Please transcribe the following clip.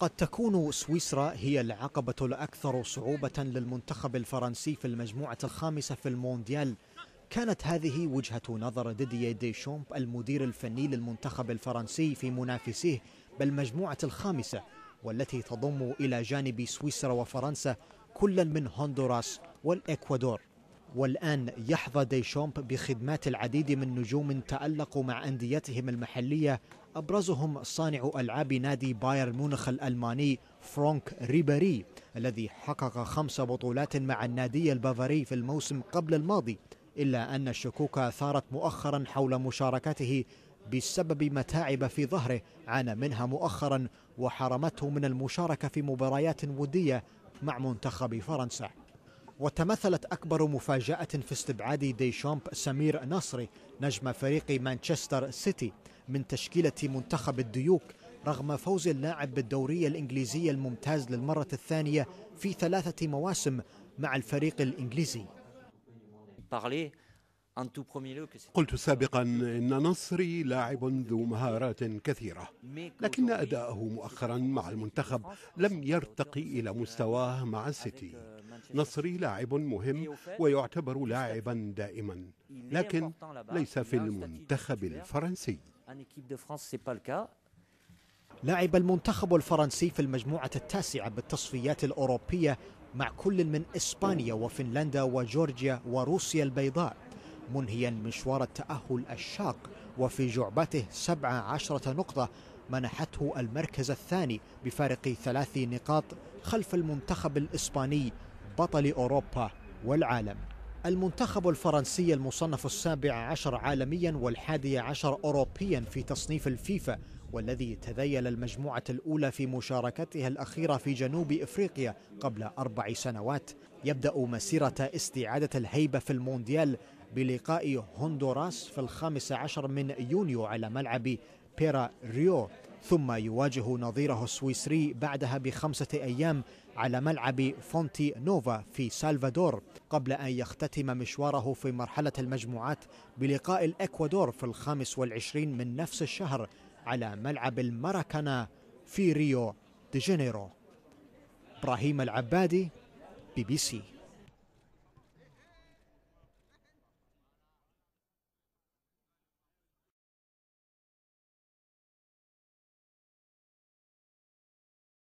قد تكون سويسرا هي العقبة الأكثر صعوبة للمنتخب الفرنسي في المجموعة الخامسة في المونديال كانت هذه وجهة نظر ديدي ديشومب المدير الفني للمنتخب الفرنسي في منافسيه بالمجموعة الخامسة والتي تضم إلى جانب سويسرا وفرنسا كلا من هندوراس والإكوادور والآن يحظى ديشومب بخدمات العديد من نجوم تألقوا مع أنديتهم المحلية أبرزهم صانع ألعاب نادي بايرن مونخ الألماني فرانك ريبيري الذي حقق خمس بطولات مع النادي البافاري في الموسم قبل الماضي إلا أن الشكوك ثارت مؤخرا حول مشاركته بسبب متاعب في ظهره عانى منها مؤخرا وحرمته من المشاركة في مباريات ودية مع منتخب فرنسا وتمثلت أكبر مفاجأة في استبعاد ديشامب سمير نصري نجم فريق مانشستر سيتي من تشكيلة منتخب الديوك رغم فوز اللاعب بالدورية الإنجليزية الممتاز للمرة الثانية في ثلاثة مواسم مع الفريق الإنجليزي قلت سابقا إن نصري لاعب ذو مهارات كثيرة لكن أداءه مؤخرا مع المنتخب لم يرتقي إلى مستواه مع السيتي نصري لاعب مهم ويعتبر لاعبا دائما لكن ليس في المنتخب الفرنسي لعب المنتخب الفرنسي في المجموعة التاسعة بالتصفيات الأوروبية مع كل من إسبانيا وفنلندا وجورجيا وروسيا البيضاء منهيا مشوار التأهل الشاق وفي جعبته 17 نقطة منحته المركز الثاني بفارق ثلاث نقاط خلف المنتخب الإسباني بطل أوروبا والعالم المنتخب الفرنسي المصنف السابع عشر عالميا والحادي عشر أوروبيا في تصنيف الفيفا والذي تذيل المجموعة الأولى في مشاركتها الأخيرة في جنوب إفريقيا قبل أربع سنوات يبدأ مسيرة استعادة الهيبة في المونديال بلقاء هندوراس في الخامس عشر من يونيو على ملعب بيرا ريو ثم يواجه نظيره السويسري بعدها بخمسة أيام على ملعب فونتي نوفا في سالفادور قبل أن يختتم مشواره في مرحلة المجموعات بلقاء الإكوادور في الخامس والعشرين من نفس الشهر على ملعب الماراكانا في ريو دي جانيرو إبراهيم العبادي بي بي سي